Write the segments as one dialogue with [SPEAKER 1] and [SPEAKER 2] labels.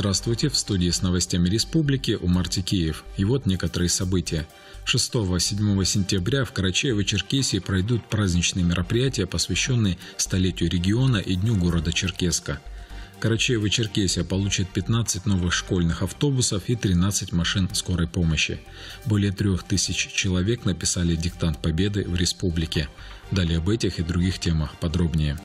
[SPEAKER 1] Здравствуйте, в студии с новостями республики у Мартикеев И вот некоторые события. 6-7 сентября в Карачаево-Черкесии пройдут праздничные мероприятия, посвященные столетию региона и Дню города Черкеска. Карачаево-Черкесия получит 15 новых школьных автобусов и 13 машин скорой помощи. Более 3000 человек написали диктант победы в республике. Далее об этих и других темах подробнее.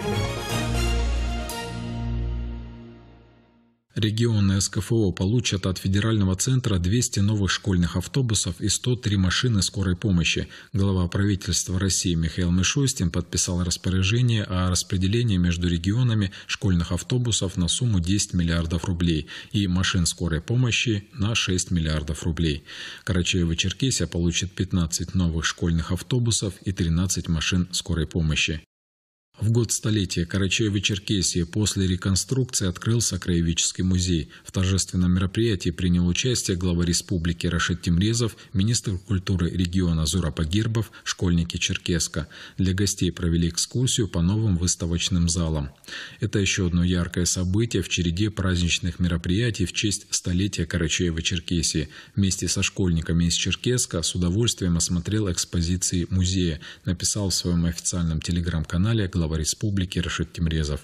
[SPEAKER 1] Регионы СКФО получат от федерального центра 200 новых школьных автобусов и 103 машины скорой помощи. Глава правительства России Михаил Мишустин подписал распоряжение о распределении между регионами школьных автобусов на сумму 10 миллиардов рублей и машин скорой помощи на 6 миллиардов рублей. Карачаево-Черкесия получит 15 новых школьных автобусов и 13 машин скорой помощи. В год столетия Карачаево-Черкесии после реконструкции открылся Краеведческий музей. В торжественном мероприятии принял участие глава республики Рашид Тимрезов, министр культуры региона Зура Пагирбов, школьники Черкеска. Для гостей провели экскурсию по новым выставочным залам. Это еще одно яркое событие в череде праздничных мероприятий в честь столетия карачаево черкесии Вместе со школьниками из Черкеска с удовольствием осмотрел экспозиции музея, написал в своем официальном телеграм-канале глава глава республики Рашид Тимрезов.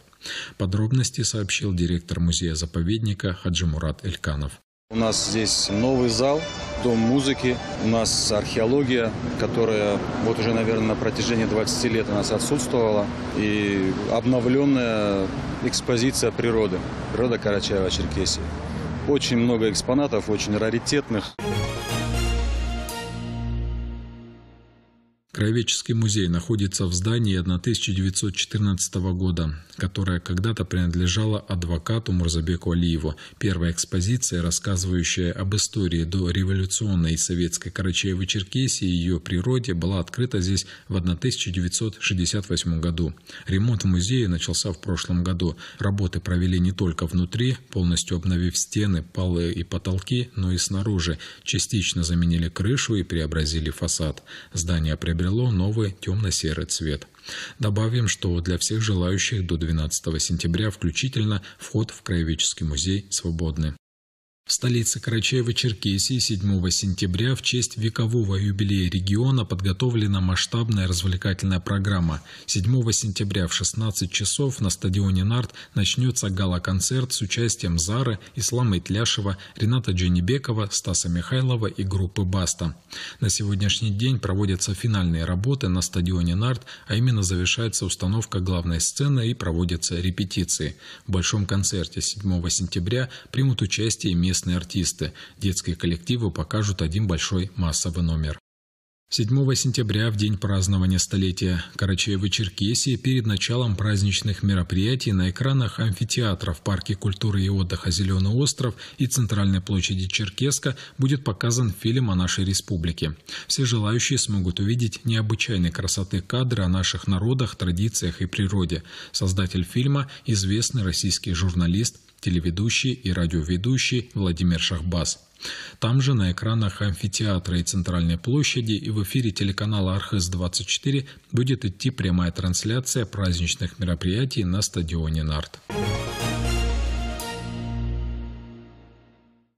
[SPEAKER 1] Подробности сообщил директор музея-заповедника Хаджимурат Эльканов. У нас здесь новый зал, дом музыки, у нас археология, которая вот уже, наверное, на протяжении 20 лет у нас отсутствовала, и обновленная экспозиция природы, природа Карачаева-Черкесии. Очень много экспонатов, очень раритетных. Кровеческий музей находится в здании 1914 года, которое когда-то принадлежало адвокату Мурзабеку Алиеву. Первая экспозиция, рассказывающая об истории до революционной советской Карачаево-Черкесии и ее природе, была открыта здесь в 1968 году. Ремонт музея начался в прошлом году. Работы провели не только внутри, полностью обновив стены, полы и потолки, но и снаружи. Частично заменили крышу и преобразили фасад. Здание приобрело приобрело новый темно-серый цвет. Добавим, что для всех желающих до 12 сентября включительно вход в Краеведческий музей свободный в столице Карачаево-Черкесии 7 сентября в честь векового юбилея региона подготовлена масштабная развлекательная программа. 7 сентября в 16 часов на стадионе «Нарт» начнется гала-концерт с участием Зары, Ислама Итляшева, Рената Дженебекова, Стаса Михайлова и группы «Баста». На сегодняшний день проводятся финальные работы на стадионе «Нарт», а именно завершается установка главной сцены и проводятся репетиции. В большом концерте 7 сентября примут участие местные местные артисты. Детские коллективы покажут один большой массовый номер. 7 сентября, в день празднования столетия Карачаево-Черкесии, перед началом праздничных мероприятий на экранах амфитеатра в Парке культуры и отдыха «Зеленый остров» и Центральной площади Черкеска будет показан фильм о нашей республике. Все желающие смогут увидеть необычайной красоты кадры о наших народах, традициях и природе. Создатель фильма – известный российский журналист телеведущий и радиоведущий Владимир Шахбас. Там же на экранах амфитеатра и центральной площади и в эфире телеканала «Архыз-24» будет идти прямая трансляция праздничных мероприятий на стадионе «Нарт».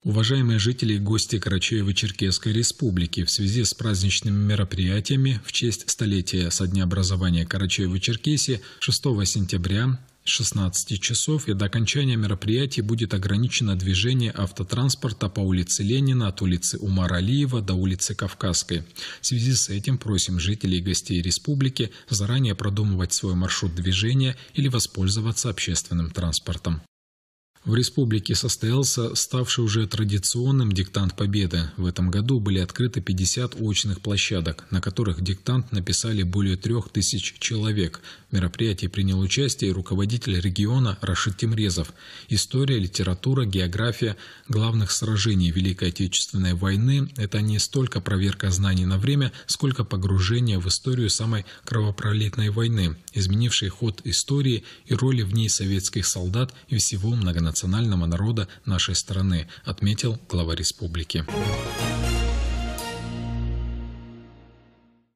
[SPEAKER 1] Уважаемые жители и гости Карачаево-Черкесской Республики, в связи с праздничными мероприятиями в честь столетия со дня образования Карачаево-Черкесии 6 сентября 16 часов и до окончания мероприятий будет ограничено движение автотранспорта по улице Ленина от улицы Умара Алиева до улицы Кавказской. В связи с этим просим жителей и гостей республики заранее продумывать свой маршрут движения или воспользоваться общественным транспортом. В республике состоялся ставший уже традиционным диктант победы. В этом году были открыты 50 очных площадок, на которых диктант написали более трех тысяч человек. В мероприятии принял участие руководитель региона Рашид Тимрезов. История, литература, география главных сражений Великой Отечественной войны – это не столько проверка знаний на время, сколько погружение в историю самой кровопролитной войны, изменившей ход истории и роли в ней советских солдат и всего многонационального национального народа нашей страны, отметил глава республики.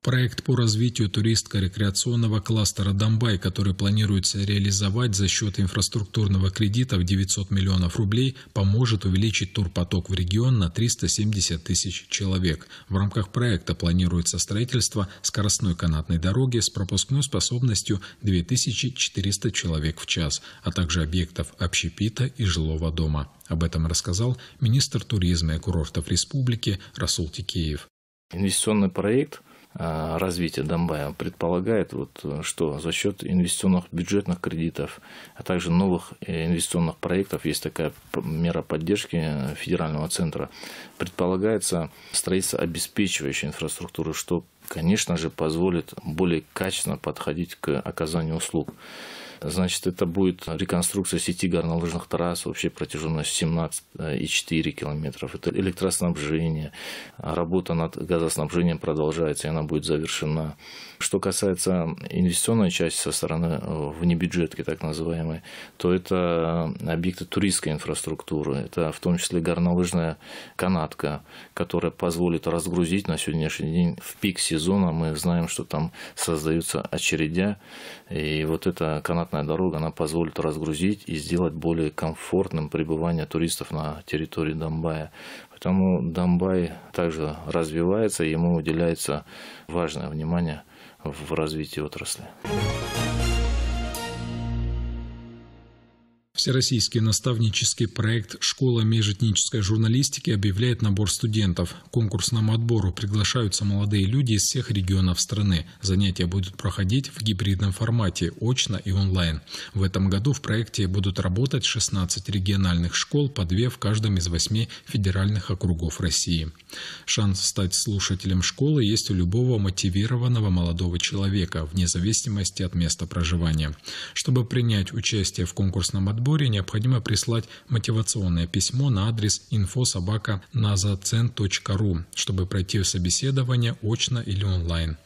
[SPEAKER 1] Проект по развитию туристско-рекреационного кластера «Домбай», который планируется реализовать за счет инфраструктурного кредита в 900 миллионов рублей, поможет увеличить турпоток в регион на 370 тысяч человек. В рамках проекта планируется строительство скоростной канатной дороги с пропускной способностью 2400 человек в час, а также объектов общепита и жилого дома. Об этом рассказал министр туризма и курортов республики Расул Тикеев. Инвестиционный проект а, развития Донбая предполагает, вот,
[SPEAKER 2] что за счет инвестиционных бюджетных кредитов, а также новых э, инвестиционных проектов, есть такая мера поддержки федерального центра, предполагается строительство обеспечивающей инфраструктуры, что конечно же, позволит более качественно подходить к оказанию услуг. Значит, это будет реконструкция сети горнолыжных трасс, общей протяженностью 17,4 километров. Это электроснабжение, работа над газоснабжением продолжается, и она будет завершена. Что касается инвестиционной части со стороны э, внебюджетки, так называемой, то это объекты туристской инфраструктуры. Это в том числе горнолыжная канатка, которая позволит разгрузить на сегодняшний день в пик сезона сезона мы знаем, что там создаются очередя, и вот эта канатная дорога, она позволит разгрузить и сделать более комфортным пребывание туристов на территории Донбая. Поэтому Донбай также развивается, ему уделяется важное внимание в развитии отрасли.
[SPEAKER 1] Всероссийский наставнический проект «Школа межэтнической журналистики» объявляет набор студентов. К конкурсному отбору приглашаются молодые люди из всех регионов страны. Занятия будут проходить в гибридном формате, очно и онлайн. В этом году в проекте будут работать 16 региональных школ, по две в каждом из восьми федеральных округов России. Шанс стать слушателем школы есть у любого мотивированного молодого человека, вне зависимости от места проживания. Чтобы принять участие в конкурсном отборе, наборе необходимо прислать мотивационное письмо на адрес info.sobaka.nazacen.ru, чтобы пройти собеседование очно или онлайн.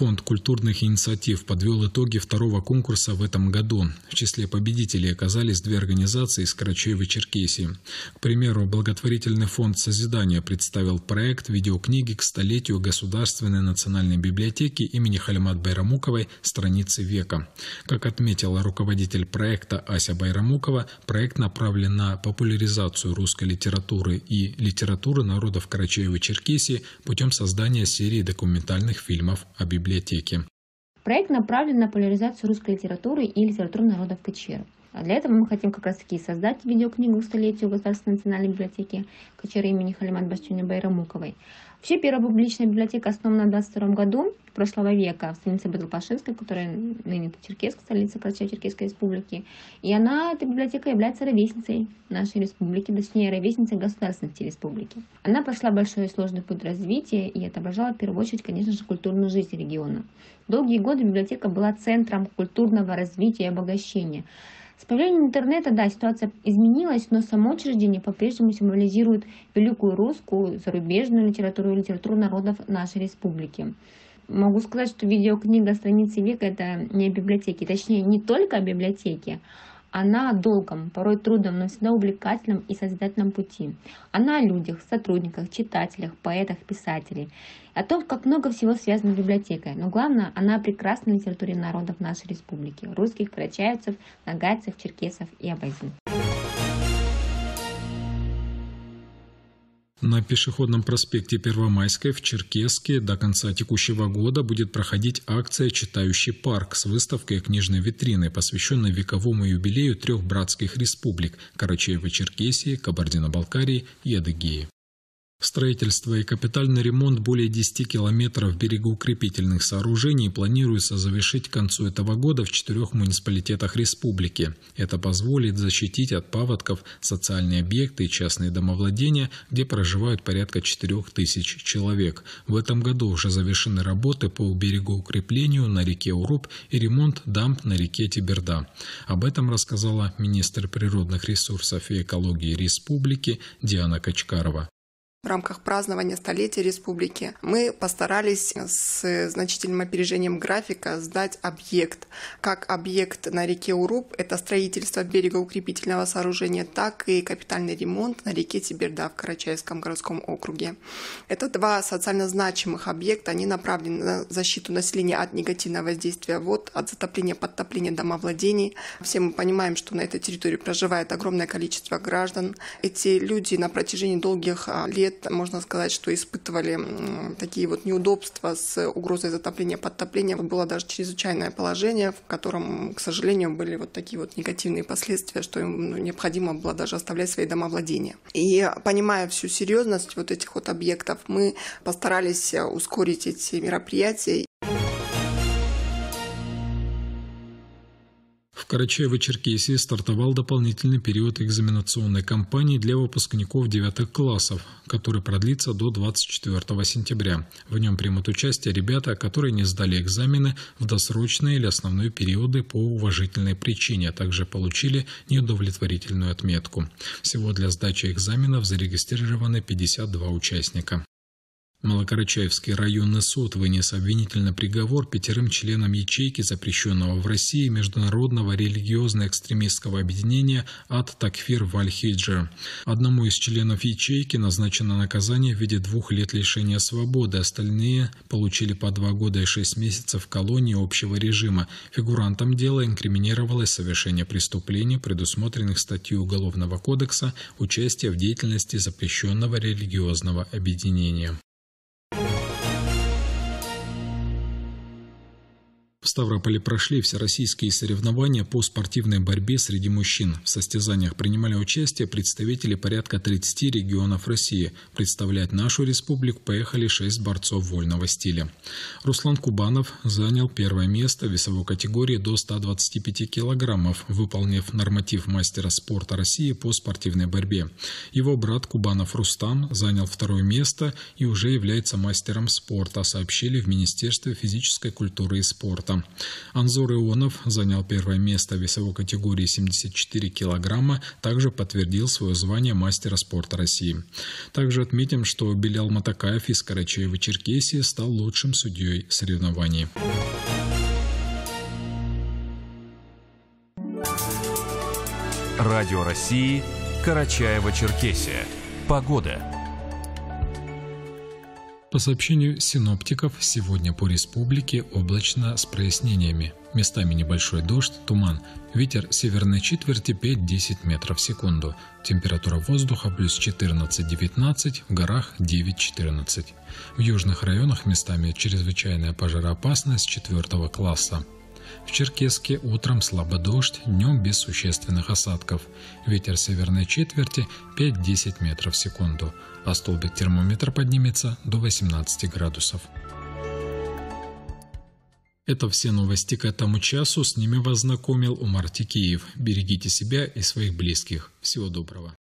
[SPEAKER 1] Фонд культурных инициатив подвел итоги второго конкурса в этом году. В числе победителей оказались две организации из Карачаева-Черкесии. К примеру, благотворительный фонд «Созидание» представил проект видеокниги к столетию Государственной национальной библиотеки имени Халимат Байрамуковой «Страницы века». Как отметила руководитель проекта Ася Байрамукова, проект направлен на популяризацию русской литературы и литературы народов Карачаева-Черкесии путем создания серии документальных фильмов о библиотеке библиотеки.
[SPEAKER 3] Проект направлен на поляризацию русской литературы и литературы народов КЧР. А для этого мы хотим как раз-таки создать видеокнигу к столетию Государственной национальной библиотеки Кочеры имени Халимат Башчуни Байрамуковой. Вообще, первая публичная библиотека основана в 22 году прошлого века в столице Бадлпашинской, которая ныне это Черкесск, столица Карачаево-Черкесской республики. И она, эта библиотека, является ровесницей нашей республики, точнее, ровесницей государственности республики. Она прошла большой и сложный путь развития и отображала в первую очередь, конечно же, культурную жизнь региона. Долгие годы библиотека была центром культурного развития и обогащения – с появлением интернета, да, ситуация изменилась, но само учреждение по-прежнему символизирует великую русскую, зарубежную литературу и литературу народов нашей республики. Могу сказать, что видеокнига «Страницы века» — это не о библиотеке, точнее, не только о библиотеке, она о долгом, порой трудном, но всегда увлекательном и созидательном пути. Она о людях, сотрудниках, читателях, поэтах, писателей. О том, как много всего связано с библиотекой. Но главное, она о прекрасной литературе народов нашей республики. Русских, карачаевцев, нагайцев, черкесов и абазин.
[SPEAKER 1] На пешеходном проспекте Первомайской в Черкеске до конца текущего года будет проходить акция «Читающий парк» с выставкой книжной витрины, посвященной вековому юбилею трех братских республик – Карачаево-Черкесии, Кабардино-Балкарии и Адыгеи. Строительство и капитальный ремонт более 10 километров берегоукрепительных сооружений планируется завершить к концу этого года в четырех муниципалитетах республики. Это позволит защитить от паводков социальные объекты и частные домовладения, где проживают порядка 4 тысяч человек. В этом году уже завершены работы по берегоукреплению на реке Уруб и ремонт дамб на реке Тиберда. Об этом рассказала министр природных ресурсов и экологии республики Диана Качкарова.
[SPEAKER 3] В рамках празднования столетия республики мы постарались с значительным опережением графика сдать объект. Как объект на реке Уруб – это строительство берегоукрепительного сооружения, так и капитальный ремонт на реке Тиберда в Карачаевском городском округе. Это два социально значимых объекта, они направлены на защиту населения от негативного воздействия вод, от затопления, подтопления домовладений. Все мы понимаем, что на этой территории проживает огромное количество граждан. Эти люди на протяжении долгих а, лет можно сказать, что испытывали такие вот неудобства с угрозой затопления, подтопления. Вот было даже чрезвычайное положение, в котором, к сожалению, были вот такие вот негативные последствия, что им ну, необходимо было даже оставлять свои домовладения. И понимая всю серьезность вот этих вот объектов, мы постарались ускорить эти мероприятия
[SPEAKER 1] Карачаево-Черкесии стартовал дополнительный период экзаменационной кампании для выпускников девятых классов, который продлится до 24 сентября. В нем примут участие ребята, которые не сдали экзамены в досрочные или основные периоды по уважительной причине, а также получили неудовлетворительную отметку. Всего для сдачи экзаменов зарегистрированы 52 участника. Малокарачаевский районный суд вынес обвинительный приговор пятерым членам ячейки запрещенного в России международного религиозно-экстремистского объединения «Ад Такфир Вальхиджа». Одному из членов ячейки назначено наказание в виде двух лет лишения свободы, остальные получили по два года и шесть месяцев в колонии общего режима. Фигурантам дела инкриминировалось совершение преступлений, предусмотренных статьей Уголовного кодекса «Участие в деятельности запрещенного религиозного объединения». Ставрополе прошли всероссийские соревнования по спортивной борьбе среди мужчин. В состязаниях принимали участие представители порядка 30 регионов России. Представлять нашу республику поехали 6 борцов вольного стиля. Руслан Кубанов занял первое место в весовой категории до 125 килограммов, выполнив норматив мастера спорта России по спортивной борьбе. Его брат Кубанов Рустам занял второе место и уже является мастером спорта, сообщили в Министерстве физической культуры и спорта. Анзор Ионов занял первое место в весовой категории 74 килограмма, также подтвердил свое звание мастера спорта России. Также отметим, что Белял Матакаев из Карачаева-Черкесии стал лучшим судьей соревнований. Радио России, Карачаева-Черкесия. Погода. По сообщению синоптиков, сегодня по республике облачно с прояснениями. Местами небольшой дождь, туман. Ветер северной четверти 5-10 метров в секунду. Температура воздуха плюс 14-19, в горах 9-14. В южных районах местами чрезвычайная пожароопасность 4 класса. В Черкеске утром слабо дождь, днем без существенных осадков. Ветер северной четверти 5-10 метров в секунду, а столбик термометра поднимется до 18 градусов. Это все новости к этому часу. С ними вас знакомил Умар Тикиев. Берегите себя и своих близких. Всего доброго.